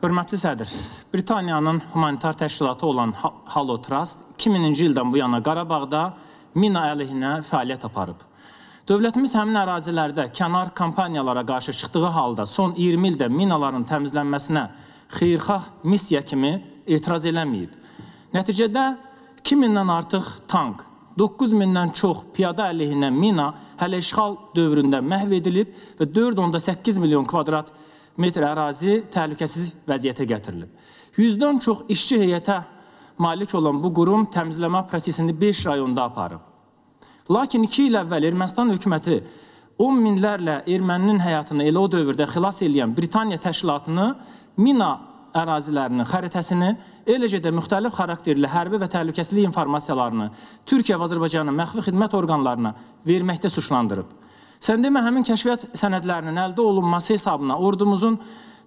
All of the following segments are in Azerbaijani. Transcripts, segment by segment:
Hörmətli sədr, Britaniyanın humanitar təşkilatı olan Halo Trust 2000-ci ildən bu yana Qarabağda mina əleyhinə fəaliyyət aparıb. Dövlətimiz həmin ərazilərdə kənar kampaniyalara qarşı çıxdığı halda son 20 ildə minaların təmizlənməsinə xeyirxah missiya kimi etiraz eləməyib. Nəticədə 2000-dən artıq tank, 9000-dən çox piyada əleyhinə mina hələ işğal dövründə məhv edilib və 4.8 milyon kvadrat kilometr metr ərazi təhlükəsiz vəziyyətə gətirilib. Yüzdən çox işçi heyətə malik olan bu qurum təmizləmə prosesini 5 rayonda aparıb. Lakin 2 il əvvəl Ermənistan hökuməti 10 minlərlə erməninin həyatını elə o dövrdə xilas eləyən Britaniya təşkilatını mina ərazilərinin xəritəsini, eləcə də müxtəlif xarakterli hərbi və təhlükəsizlik informasiyalarını Türkiyə və Azərbaycanın məxfi xidmət orqanlarına verməkdə suçlandırıb. Sən demə həmin kəşfiyyat sənədlərinin əldə olunması hesabına ordumuzun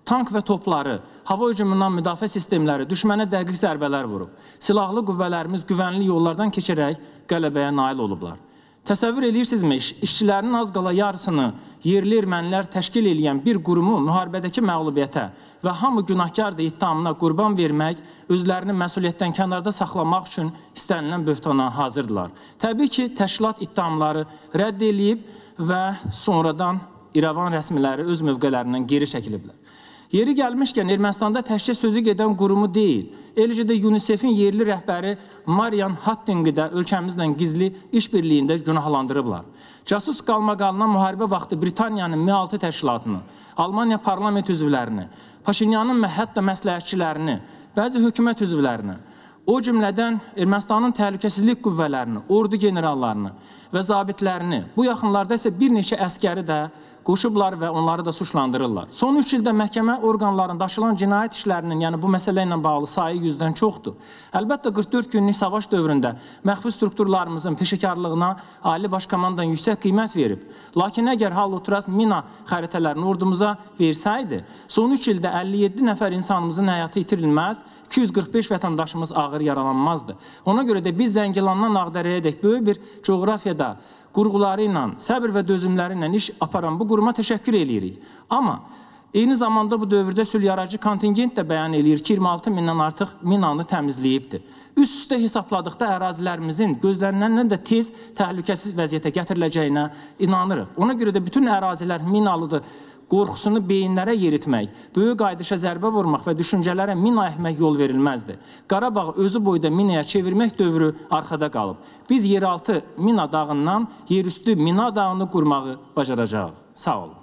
tank və topları, hava hücumundan müdafiə sistemləri düşmənə dəqiq zərbələr vurub. Silahlı qüvvələrimiz güvənli yollardan keçərək qələbəyə nail olublar. Təsəvvür edirsinizmi, işçilərinin az qala yarısını yerli ermənilər təşkil edən bir qurumu müharibədəki məğlubiyyətə və hamı günahkardır iddiamına qurban vermək, özlərini məsuliyyətdən kənarda saxlamaq üçün istənilən böhtana hazırdılar. Təbii ki, təşkilat iddiamları rədd edib, və sonradan İrəvan rəsmiləri öz mövqələrindən geri çəkiliblər. Yeri gəlmişkən Ermənistanda təşkil sözü gedən qurumu deyil, eləcə də UNICEF-in yerli rəhbəri Marian Hattinqi də ölkəmizlə gizli işbirliyində günahlandırıblar. Casus qalmaqalına müharibə vaxtı Britaniyanın M6 təşkilatını, Almaniya parlament üzvlərini, Paşinyanın hətta məsləhətçilərini, bəzi hökumət üzvlərini, O cümlədən Ermənistanın təhlükəsizlik qüvvələrini, ordu generallarını və zabitlərini, bu yaxınlarda isə bir neçə əskəri də qoşublar və onları da suçlandırırlar. Son 3 ildə məhkəmə orqanlarında açılan cinayət işlərinin, yəni bu məsələ ilə bağlı sayı 100-dən çoxdur. Əlbəttə 44 günlük savaş dövründə məxfi strukturlarımızın peşəkarlığına Ali Baş Komandan yüksək qiymət verib. Lakin əgər hal oturas mina xəritələrini ordumuza versəydi, son 3 ildə 57 nəfər insanımızın həyatı itirilməz, 245 vətəndaşımız ağır yaralanmazdı. Ona görə də biz Zəngilandan Ağdərəyədək böyük bir coğrafiyada qurğuları ilə, səbr və dözümləri ilə iş aparan bu quruma təşəkkür eləyirik. Amma eyni zamanda bu dövrdə sülhyaracı kontingent də bəyan eləyir ki, 26 mindən artıq minanı təmizləyibdir. Üst-üstə hesabladıqda ərazilərimizin gözlənilənlə də tez təhlükəsiz vəziyyətə gətiriləcəyinə inanırıq. Ona görə də bütün ərazilər minalıdır qorxusunu beyinlərə yeritmək, böyük qayıdışa zərbə vurmaq və düşüncələrə mina əhmək yol verilməzdi. Qarabağ özü boyda minaya çevirmək dövrü arxada qalıb. Biz yeraltı mina dağından yerüstü mina dağını qurmağı bacaracağıq. Sağ olun.